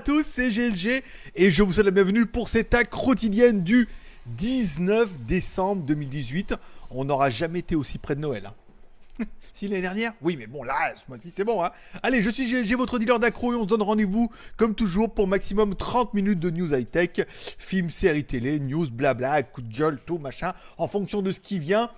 à tous, c'est GLG et je vous souhaite la bienvenue pour cette acte quotidienne du 19 décembre 2018. On n'aura jamais été aussi près de Noël. Hein. Si l'année dernière Oui, mais bon, là, ce mois-ci, c'est bon. Hein. Allez, je suis GLG, votre dealer d'accro, et on se donne rendez-vous, comme toujours, pour maximum 30 minutes de news high-tech, films, séries télé, news, blabla, coup de gueule, tout, machin, en fonction de ce qui vient.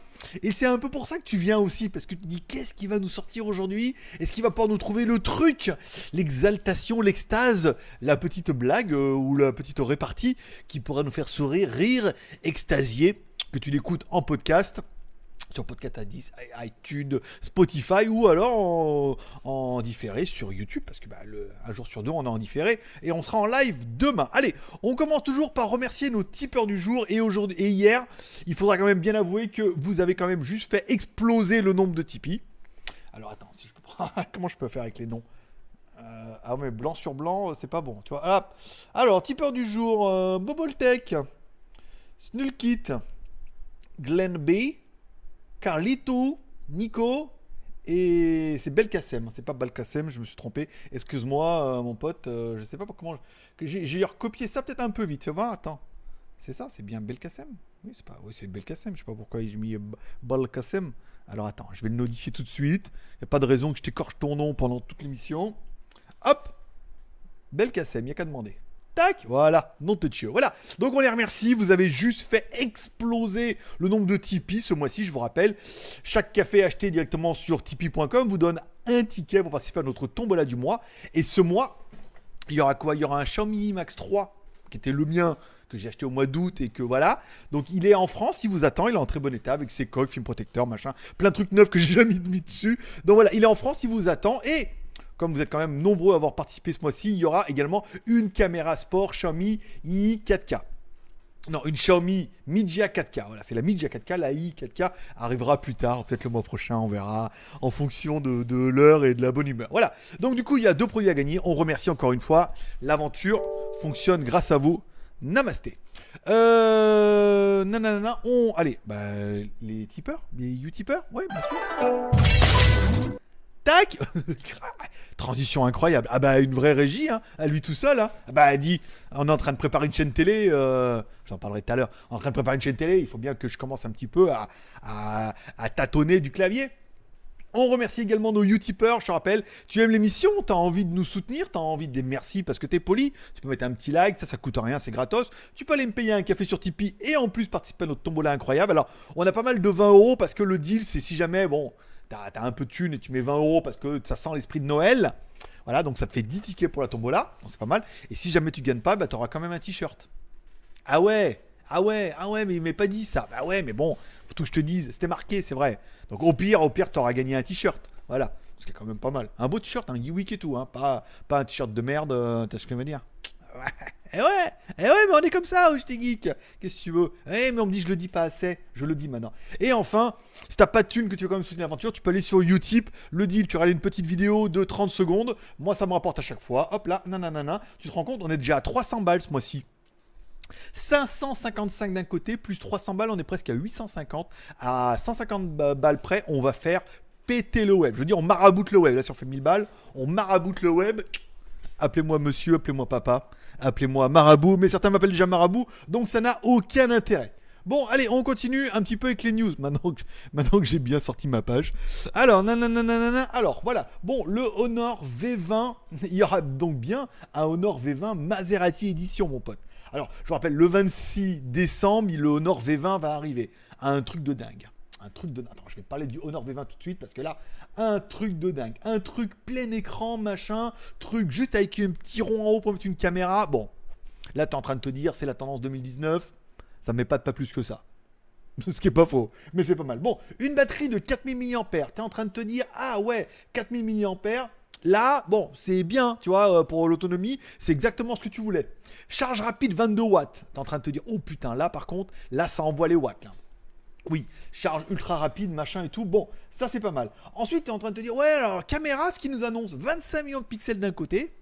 Et c'est un peu pour ça que tu viens aussi, parce que tu te dis qu'est-ce qui va nous sortir aujourd'hui Est-ce qu'il va pouvoir nous trouver le truc L'exaltation, l'extase, la petite blague euh, ou la petite répartie qui pourra nous faire sourire, rire, extasier, que tu l'écoutes en podcast sur Podcast 10 iTunes, Spotify ou alors en, différé sur YouTube parce que bah, un jour sur deux on est en différé et on sera en live demain. Allez, on commence toujours par remercier nos tipeurs du jour et aujourd'hui et hier, il faudra quand même bien avouer que vous avez quand même juste fait exploser le nombre de Tipeee. Alors attends, si je peux comment je peux faire avec les noms euh, Ah mais blanc sur blanc, c'est pas bon, tu vois. alors tipeur du jour, Boboltek, euh, Boboltech, Snulkit, Glenn B. Carlito, Nico et c'est Belkacem. Hein, c'est pas Balkacem, je me suis trompé. Excuse-moi, euh, mon pote, euh, je sais pas comment. J'ai recopié ça peut-être un peu vite. Fais voir, attends. C'est ça, c'est bien Belkacem Oui, c'est pas... oui, Belkacem. Je sais pas pourquoi j'ai mis euh, Balkacem. Alors attends, je vais le notifier tout de suite. Il a pas de raison que je t'écorche ton nom pendant toute l'émission. Hop Belkacem, il n'y a qu'à demander. Tac, voilà, non te tué. Voilà, donc on les remercie. Vous avez juste fait exploser le nombre de Tipeee ce mois-ci, je vous rappelle. Chaque café acheté directement sur tipeee.com vous donne un ticket pour participer à notre tombola du mois. Et ce mois, il y aura quoi Il y aura un Xiaomi Max 3 qui était le mien que j'ai acheté au mois d'août et que voilà. Donc il est en France, il vous attend, il est en très bon état avec ses coques, film protecteur, machin, plein de trucs neufs que j'ai jamais mis dessus. Donc voilà, il est en France, il vous attend et comme vous êtes quand même nombreux à avoir participé ce mois-ci, il y aura également une caméra sport Xiaomi i 4K. Non, une Xiaomi Midia 4K. Voilà, c'est la Midia 4K. La i 4K arrivera plus tard, peut-être le mois prochain, on verra, en fonction de, l'heure et de la bonne humeur. Voilà. Donc, du coup, il y a deux produits à gagner. On remercie encore une fois. L'aventure fonctionne grâce à vous. Namasté. Euh. Nanana, on. Allez, bah, les tipeurs, les utipeurs, Oui, bien sûr. Tac Transition incroyable. Ah bah une vraie régie, hein, à lui tout seul. Hein. Ah bah elle dit, on est en train de préparer une chaîne télé, euh, j'en parlerai tout à l'heure, en train de préparer une chaîne télé, il faut bien que je commence un petit peu à, tâtonner du clavier. On remercie également nos Utipeurs, je te rappelle, tu aimes l'émission, t'as envie de nous soutenir, t'as envie de des merci parce que t'es poli, tu peux mettre un petit like, ça ça coûte rien, c'est gratos, tu peux aller me payer un café sur Tipeee et en plus participer à notre tombola incroyable. Alors on a pas mal de 20 euros parce que le deal c'est si jamais, bon, t'as un peu de thunes et tu mets 20 euros parce que ça sent l'esprit de Noël. Voilà, donc ça te fait 10 tickets pour la tombola, c'est pas mal. Et si jamais tu gagnes pas, bah t'auras quand même un t-shirt. Ah ouais, ah ouais, ah ouais, mais il m'est pas dit ça. Bah ouais, mais bon, faut que je te dise, c'était marqué, c'est vrai. Donc au pire, au pire, t'auras gagné un t-shirt. Voilà, ce qui est quand même pas mal. Un beau t-shirt, un yi-wick et tout, hein. pas, pas un t-shirt de merde, euh, t'as ce que je veux dire. Eh ouais, eh ouais, mais on est comme ça, j'étais geek. Qu'est-ce que tu veux Eh, mais on me dit, je le dis pas assez. Je le dis maintenant. Et enfin, si t'as pas de thune que tu veux quand même soutenir l'aventure, tu peux aller sur Utip. Le deal, tu regardes une petite vidéo de 30 secondes. Moi, ça me rapporte à chaque fois. Hop là, nanana. Tu te rends compte, on est déjà à 300 balles ce mois-ci. 555 d'un côté, plus 300 balles, on est presque à 850. À 150 balles près, on va faire péter le web. Je veux dire, on maraboute le web. Là, si on fait 1000 balles, on maraboute le web. Appelez-moi monsieur, appelez-moi papa appelez-moi Marabout, mais certains m'appellent déjà Marabout, donc ça n'a aucun intérêt. Bon, allez, on continue un petit peu avec les news, maintenant que, maintenant que j'ai bien sorti ma page. Alors, nananana, alors voilà, bon, le Honor V20, il y aura donc bien un Honor V20 Maserati Edition, mon pote. Alors, je vous rappelle, le 26 décembre, le Honor V20 va arriver, un truc de dingue un truc de dingue. Attends, je vais parler du Honor V20 tout de suite parce que là, un truc de dingue, un truc plein écran, machin, truc juste avec un petit rond en haut pour mettre une caméra. Bon, là, tu es en train de te dire, c'est la tendance 2019, ça ne met pas de pas plus que ça. Ce qui est pas faux, mais c'est pas mal. Bon, une batterie de 4000 mAh, tu es en train de te dire, ah ouais, 4000 mAh, Là, bon, c'est bien, tu vois, euh, pour l'autonomie, c'est exactement ce que tu voulais. Charge rapide 22 watts. T'es en train de te dire, oh putain, là par contre, là ça envoie les watts. Oui, charge ultra rapide, machin et tout. Bon, ça c'est pas mal. Ensuite, tu es en train de te dire, ouais, alors caméra, ce qui nous annonce 25 millions de pixels d'un côté.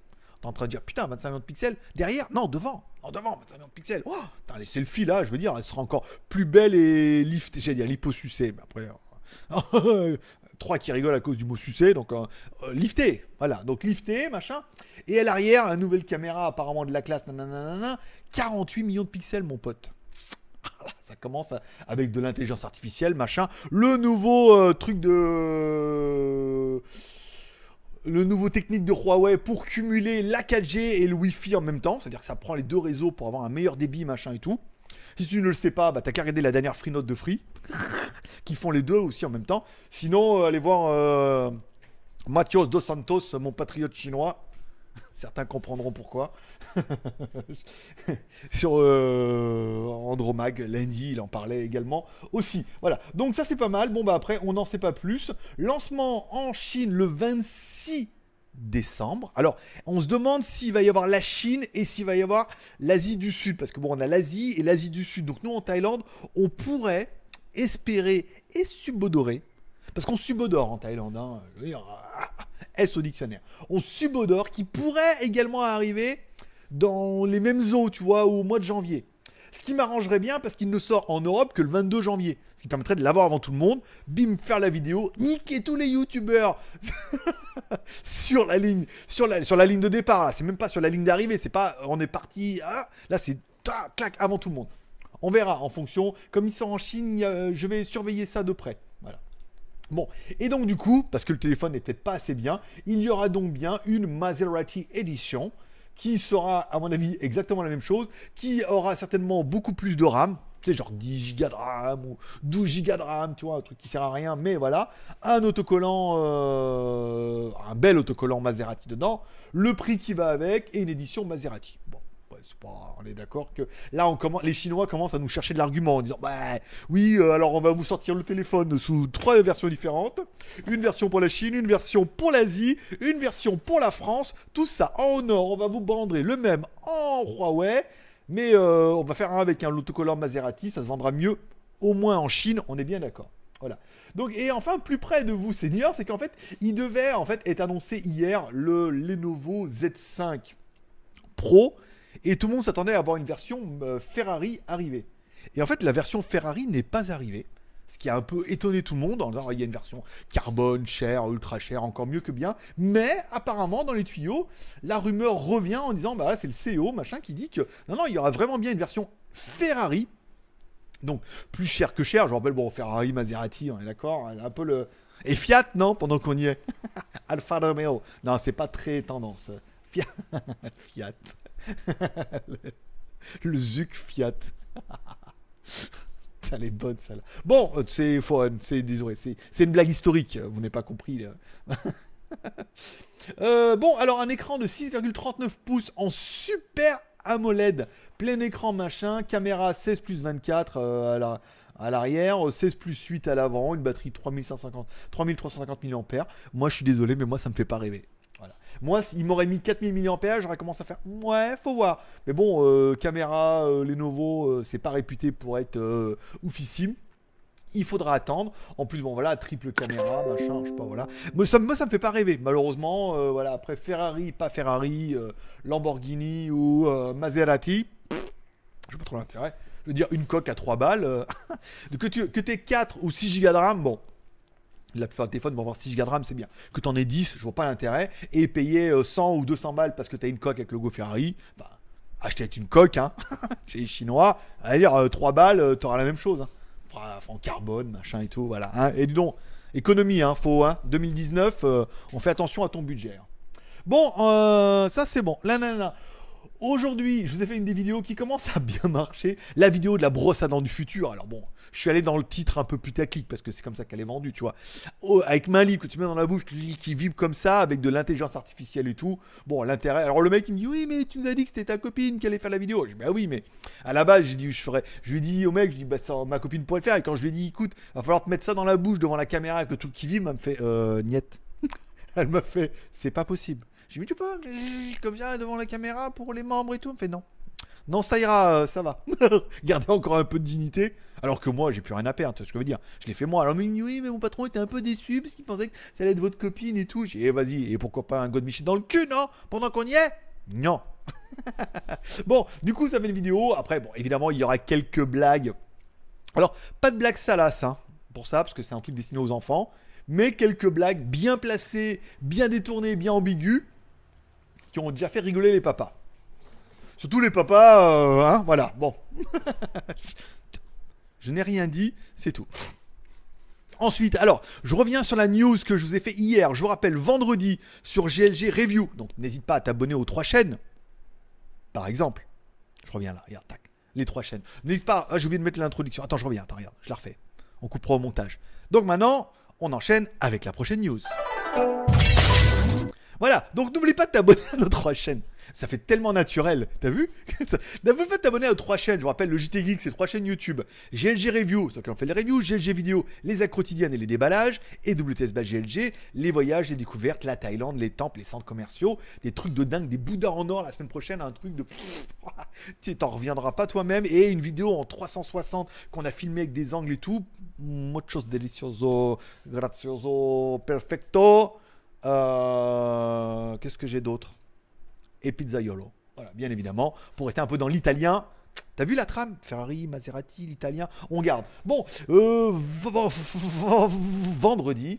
Tu en train de dire, putain, 25 millions de pixels. Derrière, non, devant. En devant, 25 millions de pixels. Oh, putain, les selfies là, je veux dire, elle sera encore plus belle et lift. J'ai dit, sucée mais après. Euh, trois qui rigolent à cause du mot sucé, donc euh, euh, lifté, voilà, donc lifté, machin. Et à l'arrière, une nouvelle caméra apparemment de la classe, nanana, 48 millions de pixels, mon pote. ça commence avec de l'intelligence artificielle, machin. Le nouveau euh, truc de... Euh, le nouveau technique de Huawei pour cumuler la 4G et le Wi-Fi en même temps. C'est-à-dire que ça prend les deux réseaux pour avoir un meilleur débit, machin et tout. Si tu ne le sais pas, bah, t'as qu'à regarder la dernière Free Note de Free, qui font les deux aussi en même temps. Sinon, euh, allez voir Mathios Dos Santos, mon patriote chinois, Certains comprendront pourquoi. Sur euh, Andromag, lundi, il en parlait également aussi. Voilà, donc ça c'est pas mal. Bon bah après, on n'en sait pas plus. Lancement en Chine le 26 décembre. Alors, on se demande s'il va y avoir la Chine et s'il va y avoir l'Asie du Sud. Parce que bon, on a l'Asie et l'Asie du Sud. Donc nous, en Thaïlande, on pourrait espérer et subodorer. Parce qu'on subodore en Thaïlande. Hein au dictionnaire. On subodore qui pourrait également arriver dans les mêmes eaux, tu vois, au mois de janvier. Ce qui m'arrangerait bien parce qu'il ne sort en Europe que le 22 janvier. Ce qui permettrait de l'avoir avant tout le monde. Bim, faire la vidéo, niquer tous les youtubeurs sur la ligne, sur la, ligne de départ. C'est même pas sur la ligne d'arrivée. C'est pas, on est parti. Hein. là, c'est clac avant tout le monde. On verra en fonction. Comme ils sont en Chine, euh, je vais surveiller ça de près. Bon, et donc du coup, parce que le téléphone n'est peut-être pas assez bien, il y aura donc bien une Maserati Edition qui sera, à mon avis, exactement la même chose, qui aura certainement beaucoup plus de RAM, tu sais, genre 10 Go de RAM ou 12 Go de RAM, tu vois, un truc qui sert à rien, mais voilà, un autocollant, euh, un bel autocollant Maserati dedans, le prix qui va avec et une édition Maserati. Bon, on est d'accord que là, on commence, les Chinois commencent à nous chercher de l'argument en disant Bah oui, euh, alors on va vous sortir le téléphone sous trois versions différentes une version pour la Chine, une version pour l'Asie, une version pour la France. Tout ça en or on va vous vendre le même en Huawei, mais euh, on va faire un avec un autocollant Maserati ça se vendra mieux, au moins en Chine, on est bien d'accord. Voilà. Donc, et enfin, plus près de vous, Seigneur, c'est qu'en fait, il devait en fait être annoncé hier le Lenovo Z5 Pro et tout le monde s'attendait à avoir une version euh, Ferrari arrivée. Et en fait, la version Ferrari n'est pas arrivée. Ce qui a un peu étonné tout le monde en ah, il y a une version carbone, chère, ultra chère, encore mieux que bien. Mais apparemment, dans les tuyaux, la rumeur revient en disant bah c'est le CEO machin qui dit que non, non, il y aura vraiment bien une version Ferrari. Donc, plus chère que chère. je rappelle, bon, Ferrari, Maserati, on est d'accord, un peu le. Et Fiat, non, pendant qu'on y est Alfa Romeo. Non, c'est pas très tendance. Fiat. le, Zuc Fiat. ça est bonne, celle-là. Bon, euh, c'est c'est c'est une blague historique, euh, vous n'avez pas compris. Euh, bon, alors un écran de 6,39 pouces en super AMOLED, plein écran machin, caméra 16 plus 24 à l'arrière, 16 plus 8 à l'avant, une batterie 3550, 3350 mAh. Moi, je suis désolé, mais moi, ça me fait pas rêver. Moi, s'il m'aurait mis 4000 mAh, j'aurais commencé à faire ouais, faut voir. Mais bon, euh, caméra les euh, Lenovo, euh, c'est pas réputé pour être oufissime. Il faudra attendre. En plus, bon, voilà, triple caméra, machin, je sais pas, voilà. Moi, ça, ça me fait pas rêver, malheureusement. voilà, après Ferrari, pas Ferrari, Lamborghini ou Maserati, je je pas trop l'intérêt. Je veux dire, une coque à 3 balles. que tu que aies 4 ou 6 gigas de RAM, bon, la plupart des téléphones vont avoir 6 Go de RAM, c'est bien. Que tu en aies 10, je vois pas l'intérêt. Et payer 100 euh, ou 200 balles parce que tu as une coque avec le logo Ferrari, bah, acheter une coque, hein, chez les Chinois, à dire 3 euh, balles, euh, tu auras la même chose. Hein. en carbone, machin et tout, voilà. Hein. Et dis donc, économie, hein, faut, hein, 2019, on fait attention à ton budget. Hein. Bon, ça c'est bon. Là, là, là. Aujourd'hui, je vous ai fait une des vidéos qui commence à bien marcher, la vidéo de la brosse à dents du futur. Alors bon, je suis allé dans le titre un peu putaclic parce que c'est comme ça qu'elle est vendue, tu vois. Oh, avec ma livre que tu mets dans la bouche, qui vibre comme ça, avec de l'intelligence artificielle et tout. Bon, l'intérêt. Alors le mec il me dit oui, mais tu nous as dit que c'était ta copine qui allait faire la vidéo. Je dis bah oui, mais à la base j'ai dit je ferais. Je lui dis au mec, je dis bah ma copine pourrait le faire. Et quand je lui ai dit écoute, va falloir te mettre ça dans la bouche devant la caméra avec le truc qui vibre, elle me fait euh, niette. elle m'a fait c'est pas possible. J'ai Mais tu peux, comme ça, devant la caméra pour les membres et tout. Il me fait, non. Non, ça ira, euh, ça va. Gardez encore un peu de dignité. Alors que moi, j'ai plus rien à perdre, ce que je veux dire. Je l'ai fait moi. Alors, mais oui, mais mon patron était un peu déçu parce qu'il pensait que ça allait être votre copine et tout. J'ai eh, vas-y, et pourquoi pas un God dans le cul, non Pendant qu'on y est Non. bon, du coup, ça fait une vidéo. Après, bon, évidemment, il y aura quelques blagues. Alors, pas de blagues salaces, hein, pour ça, parce que c'est un truc destiné aux enfants. Mais quelques blagues bien placées, bien détournées, bien ambiguës qui ont déjà fait rigoler les papas. Surtout les papas, euh, hein, voilà, bon. je n'ai rien dit, c'est tout. Ensuite, alors, je reviens sur la news que je vous ai fait hier. Je vous rappelle, vendredi, sur GLG Review. Donc, n'hésite pas à t'abonner aux trois chaînes. Par exemple. Je reviens là, regarde, tac. Les trois chaînes. N'hésite pas, ah, j'ai oublié de mettre l'introduction. Attends, je reviens, attends, regarde, je la refais. On coupera au montage. Donc maintenant, on enchaîne avec la prochaine news. Voilà, donc n'oublie pas de t'abonner à nos trois chaînes. Ça fait tellement naturel, t'as vu N'oublie pas de t'abonner à nos trois chaînes. Je vous rappelle, le JT Geek, c'est trois chaînes YouTube. GLG Review, qui on fait les reviews, GLG Vidéo, les actes quotidiennes et les déballages, et WTS GLG, les voyages, les découvertes, la Thaïlande, les temples, les centres commerciaux, des trucs de dingue, des bouddhas en or la semaine prochaine, un truc de... Tu t'en reviendras pas toi-même, et une vidéo en 360 qu'on a filmé avec des angles et tout. mucho delicioso, gracioso, perfecto. Euh, qu'est-ce que j'ai d'autre Et pizzaiolo. Voilà, bien évidemment. Pour rester un peu dans l'italien. T'as vu la trame Ferrari, Maserati, l'italien. On garde. Bon, euh, vendredi.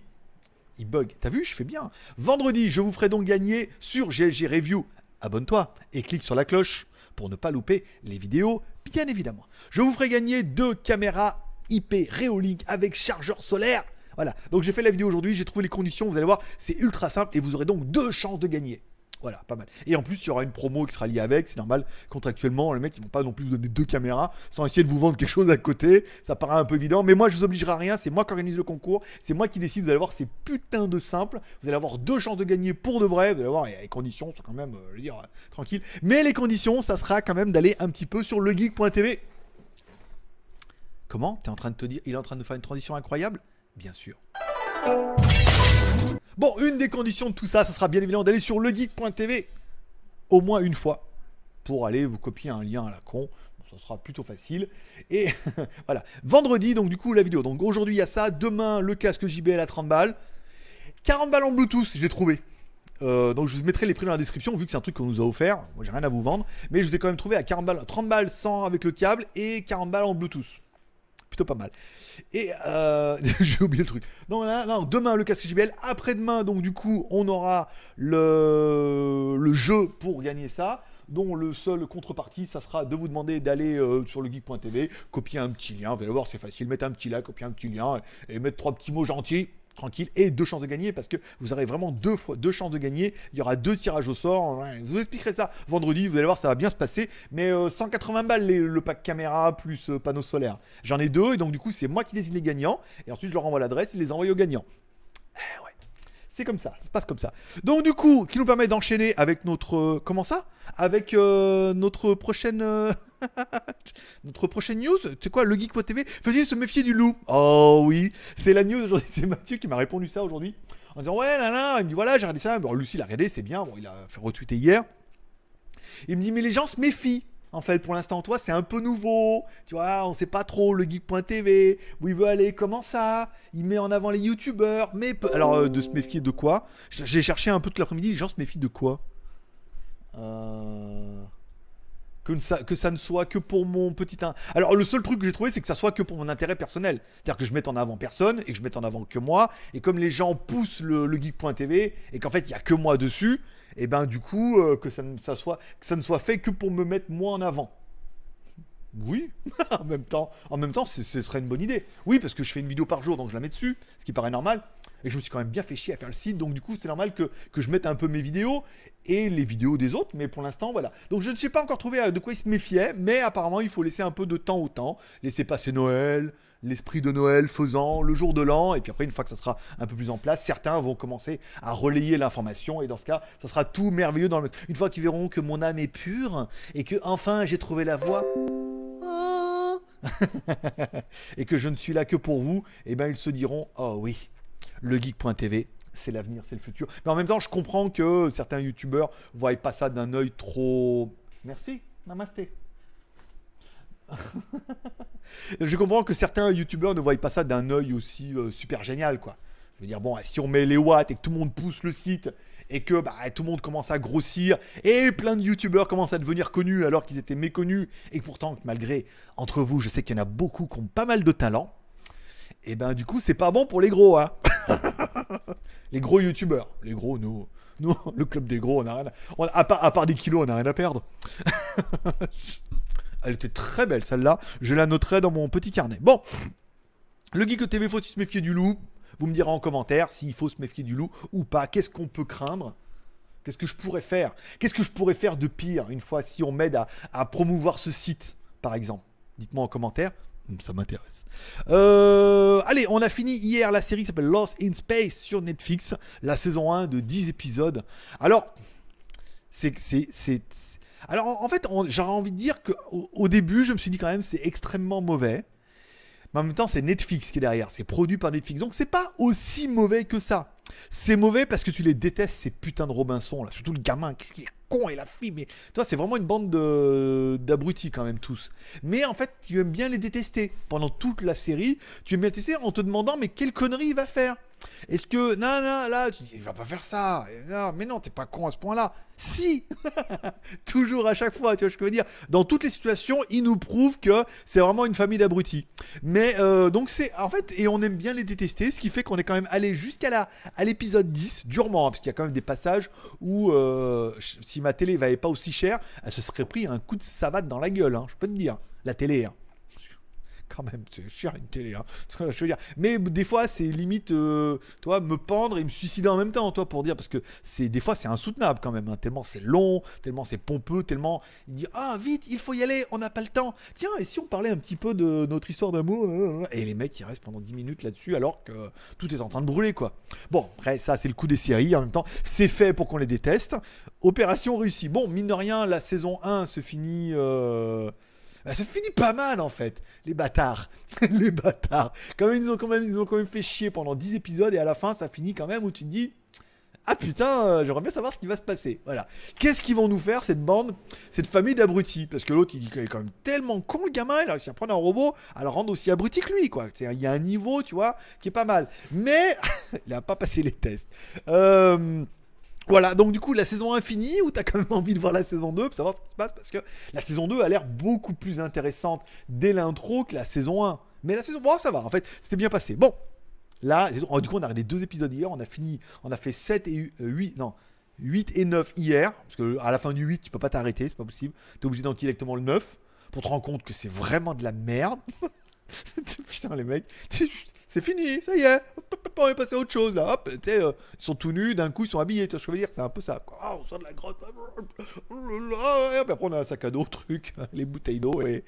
Il bug. T'as vu, je fais bien. Vendredi, je vous ferai donc gagner sur GLG Review. Abonne-toi et clique sur la cloche pour ne pas louper les vidéos, bien évidemment. Je vous ferai gagner deux caméras IP Reolink avec chargeur solaire. Voilà, donc j'ai fait la vidéo aujourd'hui, j'ai trouvé les conditions, vous allez voir, c'est ultra simple et vous aurez donc deux chances de gagner. Voilà, pas mal. Et en plus, il y aura une promo qui sera liée avec. C'est normal, contractuellement, les mecs, ils vont pas non plus vous donner deux caméras sans essayer de vous vendre quelque chose à côté. Ça paraît un peu évident. Mais moi, je vous obligerai à rien. C'est moi qui organise le concours. C'est moi qui décide. Vous allez voir, c'est putain de simple. Vous allez avoir deux chances de gagner pour de vrai. Vous allez voir, les conditions sont quand même, euh, je veux dire, euh, tranquilles. Mais les conditions, ça sera quand même d'aller un petit peu sur legeek.tv. Comment T'es en train de te dire, il est en train de faire une transition incroyable bien sûr. Bon, une des conditions de tout ça, ça sera bien évidemment d'aller sur legeek.tv au moins une fois pour aller vous copier un lien à la con. ça sera plutôt facile. Et voilà. Vendredi, donc du coup, la vidéo. Donc aujourd'hui, il y a ça. Demain, le casque JBL à 30 balles. 40 balles en Bluetooth, j'ai trouvé. Euh, donc je vous mettrai les prix dans la description vu que c'est un truc qu'on nous a offert. Moi j'ai rien à vous vendre, mais je vous ai quand même trouvé à 40 balles, 30 balles sans avec le câble et 40 balles en Bluetooth pas mal. Et euh, j'ai oublié le truc. Non, demain le casque JBL, après-demain, donc du coup, on aura le, le jeu pour gagner ça dont le seul contrepartie, ça sera de vous demander d'aller euh, sur le geek.tv, copier un petit lien, vous allez voir, c'est facile, mettre un petit là copier un petit lien, et mettre trois petits mots gentils, tranquille et deux chances de gagner parce que vous aurez vraiment deux fois deux chances de gagner. Il y aura deux tirages au sort. Je vous expliquerai ça vendredi. Vous allez voir, ça va bien se passer. Mais 180 euh, balles le pack caméra plus euh, panneau solaire. J'en ai deux et donc du coup c'est moi qui décide les gagnants et ensuite je leur envoie l'adresse. et les envoie aux gagnants. C'est comme ça, ça se passe comme ça. Donc du coup, qui nous permet d'enchaîner avec notre... Euh, comment ça Avec euh, notre prochaine... Euh, notre prochaine news, c'est quoi le geek.tv Fais-y se méfier du loup. Oh oui, c'est la news aujourd'hui, c'est Mathieu qui m'a répondu ça aujourd'hui. En disant ouais là là, il me dit voilà j'ai regardé ça, bon, Lucie l'a regardé, c'est bien, bon il a fait retweeter hier. Il me dit mais les gens se méfient en fait, pour l'instant, toi, c'est un peu nouveau. Tu vois, on sait pas trop le geek.tv, où il veut aller, comment ça Il met en avant les youtubeurs, mais alors euh, de se méfier de quoi J'ai cherché un peu tout l'après-midi, les gens se méfient de quoi euh, que, ça, ne soit que pour mon petit. Alors, le seul truc que j'ai trouvé, c'est que ça soit que pour mon intérêt personnel. C'est-à-dire que je mette en avant personne et que je mette en avant que moi. Et comme les gens poussent le, le geek.tv et qu'en fait, il n'y a que moi dessus, et eh ben du coup, euh, que, ça ne, soit, que ça ne soit fait que pour me mettre moi en avant. Oui, en même temps, en même temps, ce serait une bonne idée. Oui, parce que je fais une vidéo par jour, donc je la mets dessus, ce qui paraît normal. Et je me suis quand même bien fait chier à faire le site, donc du coup, c'est normal que, je mette un peu mes vidéos et les vidéos des autres, mais pour l'instant, voilà. Donc je ne sais pas encore trouvé euh, de quoi il se méfiait, mais apparemment, il faut laisser un peu de temps au temps, laisser passer Noël, l'esprit de Noël faisant, le jour de l'an, et puis après, une fois que ça sera un peu plus en place, certains vont commencer à relayer l'information, et dans ce cas, ça sera tout merveilleux. Dans le... Une fois qu'ils verront que mon âme est pure, et que enfin j'ai trouvé la voie. Ah, et que je ne suis là que pour vous, et eh ben ils se diront Oh oui, le geek.tv, c'est l'avenir, c'est le futur. Mais en même temps, je comprends que certains youtubeurs voient pas ça d'un œil trop. Merci, namasté. Je comprends que certains youtubeurs ne voient pas ça d'un œil aussi euh, super génial, quoi. Je veux dire, bon, si on met les watts et que tout le monde pousse le site et que bah, tout le monde commence à grossir et plein de youtubeurs commencent à devenir connus alors qu'ils étaient méconnus et pourtant, malgré entre vous, je sais qu'il y en a beaucoup qui ont pas mal de talent, et eh ben du coup, c'est pas bon pour les gros, hein. les gros youtubeurs. Les gros, nous. Nous, le club des gros, on a rien à, part, à part des kilos, on a rien à perdre. Elle était très belle celle-là. Je la noterai dans mon petit carnet. Bon. Le Geek TV, faut-il se méfier du loup Vous me direz en commentaire s'il faut se méfier du loup ou pas. Qu'est-ce qu'on peut craindre Qu'est-ce que je pourrais faire Qu'est-ce que je pourrais faire de pire une fois si on m'aide à, promouvoir ce site, par exemple Dites-moi en commentaire hmm, ça m'intéresse. Euh, allez, on a fini hier la série qui s'appelle Lost in Space sur Netflix, la saison 1 de 10 épisodes. Alors, c'est alors en, fait, j'aurais envie de dire qu'au au début, je me suis dit quand même c'est extrêmement mauvais. Mais en même temps, c'est Netflix qui est derrière. C'est produit par Netflix. Donc c'est pas aussi mauvais que ça. C'est mauvais parce que tu les détestes, ces putains de Robinson, là. Surtout le gamin, qui ce qu'il est con et la fille. Mais toi, c'est vraiment une bande d'abrutis quand même tous. Mais en fait, tu aimes bien les détester. Pendant toute la série, tu aimes bien les détester en te demandant mais quelle connerie il va faire. Est-ce que. Non, non, là, tu dis, il va pas faire ça. mais non, t'es pas con à ce point-là. Si Toujours à chaque fois, tu vois ce que je veux dire. Dans toutes les situations, il nous prouve que c'est vraiment une famille d'abrutis. Mais euh, donc, c'est. En fait, et on aime bien les détester, ce qui fait qu'on est quand même allé jusqu'à à l'épisode 10, durement, hein, parce qu'il y a quand même des passages où, euh, si ma télé valait pas aussi cher, elle se serait pris un coup de savate dans la gueule, hein, je peux te dire. La télé, hein quand même, c'est cher une télé. Hein. Je veux dire. Mais des fois, c'est limite, euh, toi, me pendre et me suicider en même temps, toi, pour dire, parce que c'est des fois, c'est insoutenable quand même, hein. tellement c'est long, tellement c'est pompeux, tellement il dit ah vite, il faut y aller, on n'a pas le temps. Tiens, et si on parlait un petit peu de notre histoire d'amour euh, euh, Et les mecs, ils restent pendant 10 minutes là-dessus, alors que tout est en train de brûler, quoi. Bon, après, ça, c'est le coup des séries. En même temps, c'est fait pour qu'on les déteste. Opération réussie. Bon, mine de rien, la saison 1 se finit. Bah, ça finit pas mal en fait, les bâtards. les bâtards. Quand même, ils ont quand même, ils ont quand même fait chier pendant 10 épisodes et à la fin, ça finit quand même où tu te dis. Ah putain, euh, j'aimerais bien savoir ce qui va se passer. Voilà. Qu'est-ce qu'ils vont nous faire, cette bande, cette famille d'abrutis Parce que l'autre, il est quand même tellement con, le gamin, il a réussi à prendre un robot, à le rendre aussi abruti que lui, quoi. Il y a un niveau, tu vois, qui est pas mal. Mais il a pas passé les tests. Euh. Voilà, donc du coup, la saison 1 finie, ou t'as quand même envie de voir la saison 2 pour savoir ce qui se passe, parce que la saison 2 a l'air beaucoup plus intéressante dès l'intro que la saison 1. Mais la saison 3, ça va, en fait, c'était bien passé. Bon, là, oh, du coup, on a regardé deux épisodes hier, on a fini, on a fait 7 et 8, euh, non, 8 et 9 hier, parce que à la fin du 8, tu peux pas t'arrêter, c'est pas possible, t'es obligé d'enquiller directement le 9, pour te rendre compte que c'est vraiment de la merde. Putain, les mecs, c'est fini, ça y est, on est passé à autre chose là, hop, euh, ils sont tous nus, d'un coup ils sont habillés, je veux dire, c'est un peu ça, ah, on sort de la grotte, oh et après on a un sac à dos, truc, les bouteilles d'eau, et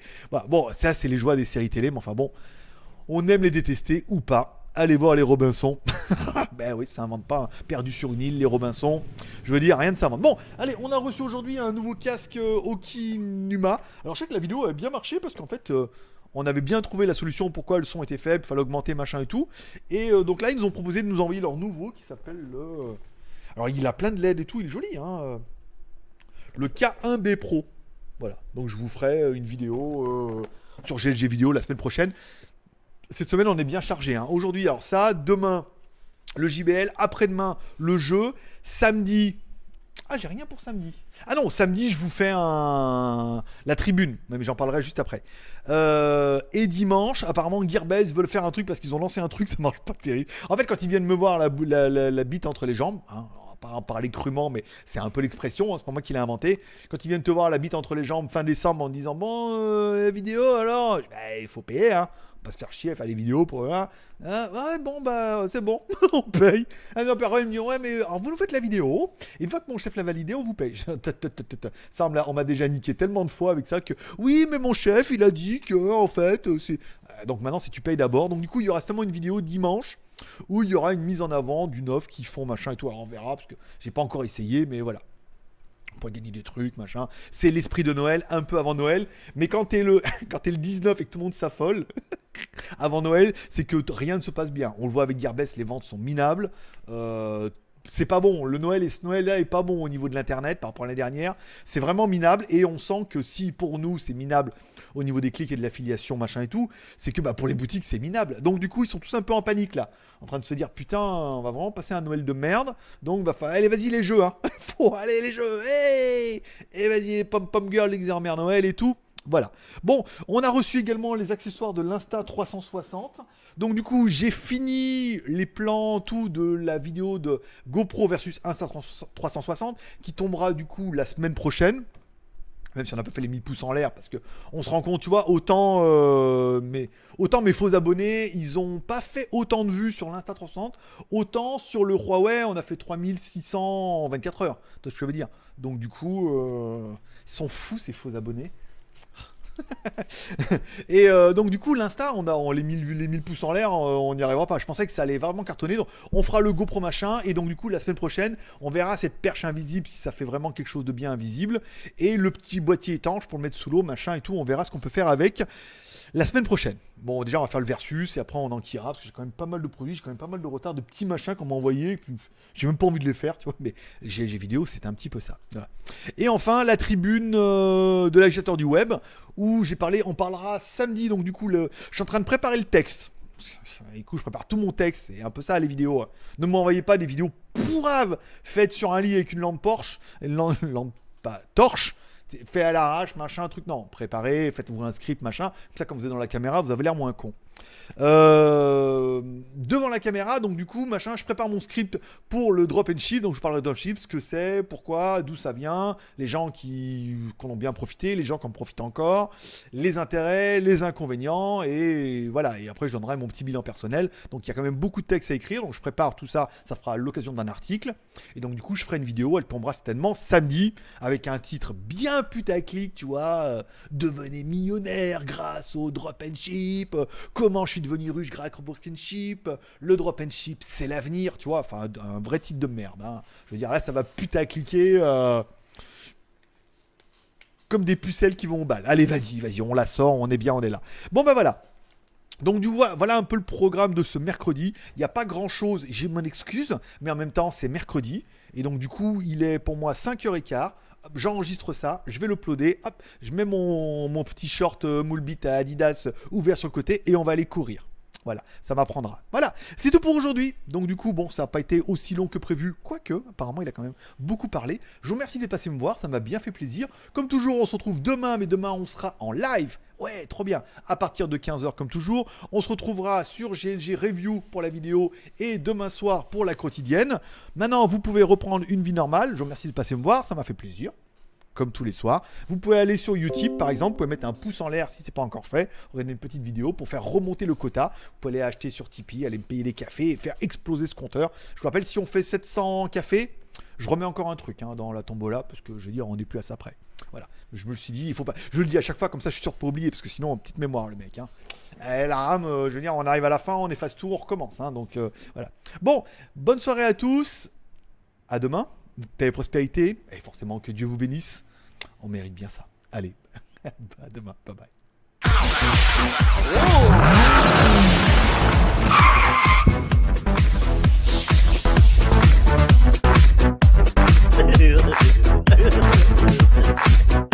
Bon, ça c'est les joies des séries télé, mais enfin bon, on aime les détester ou pas. Allez voir les Robinson. ben oui, ça invente pas. Hein. Perdu sur une île, les Robinson. Je veux dire, rien ne s'invente. Bon, allez, on a reçu aujourd'hui un nouveau casque euh, Okinuma. Alors, je sais que la vidéo a bien marché parce qu'en fait, euh, on avait bien trouvé la solution pourquoi le son était faible, fallait augmenter, machin et tout. Et euh, donc là, ils nous ont proposé de nous envoyer leur nouveau qui s'appelle le. Euh, alors, il a plein de LED et tout, il est joli, hein. Euh, le K1B Pro. Voilà. Donc, je vous ferai une vidéo sur GLG Vidéo la semaine prochaine. Cette semaine, on est bien chargé. Hein. Aujourd'hui, alors ça, demain, le JBL, après-demain, le jeu, samedi. Ah, j'ai rien pour samedi. Ah non, samedi, je vous fais un... la tribune, mais j'en parlerai juste après. Euh, et dimanche, apparemment, GearBase veulent faire un truc parce qu'ils ont lancé un truc, ça marche pas terrible. En fait, quand ils viennent me voir la, bite entre les jambes, hein, on va pas en parler crûment, mais c'est un peu l'expression, hein, c'est pas moi qui l'ai inventé. Quand ils viennent te voir la bite entre les jambes fin décembre en disant Bon, euh, la vidéo alors, bah, il faut payer, hein pas se faire chier à faire les vidéos pour hein, hein, ouais, bon, bah, c'est bon, on paye. Un pas il me dit, ouais, mais alors vous nous faites la vidéo. Et une fois que mon chef l'a validé on vous paye. ça, on m'a déjà niqué tellement de fois avec ça que, oui, mais mon chef, il a dit que, en fait, euh, c'est. Euh, donc maintenant, si tu payes d'abord. Donc du coup, il y aura seulement une vidéo dimanche où il y aura une mise en avant d'une offre qui font, machin et tout. on verra, parce que j'ai pas encore essayé, mais voilà gagner des trucs, machin. C'est l'esprit de Noël, un peu avant Noël. Mais quand t'es le, quand es le 19 et que tout le monde s'affole, avant Noël, c'est que rien ne se passe bien. On le voit avec Gearbest, les ventes sont minables. Euh, c'est pas bon. Le Noël et ce Noël-là est pas bon au niveau de l'internet par rapport à l'année dernière. C'est vraiment minable et on sent que si pour nous c'est minable au niveau des clics et de l'affiliation, machin et tout, c'est que bah, pour les boutiques, c'est minable. Donc du coup, ils sont tous un peu en panique là, en train de se dire putain, on va vraiment passer un Noël de merde. Donc bah, allez, vas-y les jeux, hein. faut aller les jeux, Et eh, vas-y les pom pom girl, les Noël et tout. Voilà. Bon, on a reçu également les accessoires de l'Insta 360. Donc du coup, j'ai fini les plans tout de la vidéo de GoPro versus Insta 360 qui tombera du coup la semaine prochaine même si on n'a pas fait les 1000 pouces en l'air, parce que on se rend compte, tu vois, autant, euh, mais, autant mes faux abonnés, ils n'ont pas fait autant de vues sur l'Insta 360, autant sur le Huawei, on a fait 3624 heures, tu vois ce que je veux dire. Donc du coup, euh, ils sont fous ces faux abonnés. et euh, donc du coup l'insta on a les 1000 pouces en l'air euh, on n'y arrivera pas je pensais que ça allait vraiment cartonner donc on fera le GoPro machin et donc du coup la semaine prochaine on verra cette perche invisible si ça fait vraiment quelque chose de bien invisible et le petit boîtier étanche pour le mettre sous l'eau machin et tout on verra ce qu'on peut faire avec la semaine prochaine bon déjà on va faire le versus et après on enquiera parce que j'ai quand même pas mal de produits j'ai quand même pas mal de retard de petits machins qu'on m'a envoyé j'ai même pas envie de les faire tu vois mais GG vidéo c'est un petit peu ça et enfin la tribune euh, de l'agitateur du web où j'ai parlé, on parlera samedi. Donc du coup, le, je suis en train de préparer le texte. Écoute, je prépare tout mon texte, c'est un peu ça les vidéos. Hein. Ne m'envoyez pas des vidéos pourraves faites sur un lit avec une lampe Porsche, une lampe, pas, torche, fait à l'arrache, machin, un truc. Non, préparez, faites-vous un script, machin. Comme ça, quand vous êtes dans la caméra, vous avez l'air moins con. Euh, caméra, donc du coup, machin, je prépare mon script pour le drop and ship, donc je parle de drop ship, ce que c'est, pourquoi, d'où ça vient, les gens qui, en ont bien profité, les gens qui en profitent encore, les intérêts, les inconvénients, et voilà, et après je donnerai mon petit bilan personnel, donc il y a quand même beaucoup de textes à écrire, donc je prépare tout ça, ça fera l'occasion d'un article, et donc du coup je ferai une vidéo, elle tombera certainement samedi, avec un titre bien putaclic, tu vois, euh, devenez millionnaire grâce au drop and ship, euh, comment je suis devenu riche grâce au drop and ship, le le drop and ship, c'est l'avenir, tu vois. Enfin, un vrai titre de merde. Hein. Je veux dire, là, ça va putain cliquer euh, comme des pucelles qui vont au bal. Allez, vas-y, vas-y, on la sort, on est bien, on est là. Bon, ben voilà. Donc du voilà un peu le programme de ce mercredi. Il n'y a pas grand-chose, j'ai mon excuse, mais en même temps c'est mercredi. Et donc du coup il est pour moi 5h15. J'enregistre ça, je vais l'uploader, hop, je mets mon, petit short euh, moule à Adidas ouvert sur le côté et on va aller courir. Voilà, ça m'apprendra. Voilà, c'est tout pour aujourd'hui. Donc du coup, bon, ça n'a pas été aussi long que prévu, quoique, apparemment, il a quand même beaucoup parlé. Je vous remercie d'être passé me voir, ça m'a bien fait plaisir. Comme toujours, on se retrouve demain, mais demain, on sera en live. Ouais, trop bien. À partir de 15h comme toujours, on se retrouvera sur GLG Review pour la vidéo et demain soir pour la quotidienne. Maintenant, vous pouvez reprendre une vie normale. Je vous remercie de passer me voir, ça m'a fait plaisir comme tous les soirs. Vous pouvez aller sur YouTube, par exemple, vous pouvez mettre un pouce en l'air si ce n'est pas encore fait. Regardez une petite vidéo pour faire remonter le quota. Vous pouvez aller acheter sur Tipeee, aller me payer des cafés et faire exploser ce compteur. Je vous rappelle, si on fait 700 cafés, je remets encore un truc hein, dans la tombola parce que je veux dire on n'est plus à ça près. Voilà, je me le suis dit, il faut pas. Je le dis à chaque fois comme ça, je suis sûr de pas oublier parce que sinon petite mémoire le mec. Hein. Eh, la rame, euh, je veux dire, on arrive à la fin, on efface tout, on recommence. Hein, donc euh, voilà. Bon, bonne soirée à tous. À demain paix prospérité, et forcément que Dieu vous bénisse. On mérite bien ça. Allez, à demain, bye bye.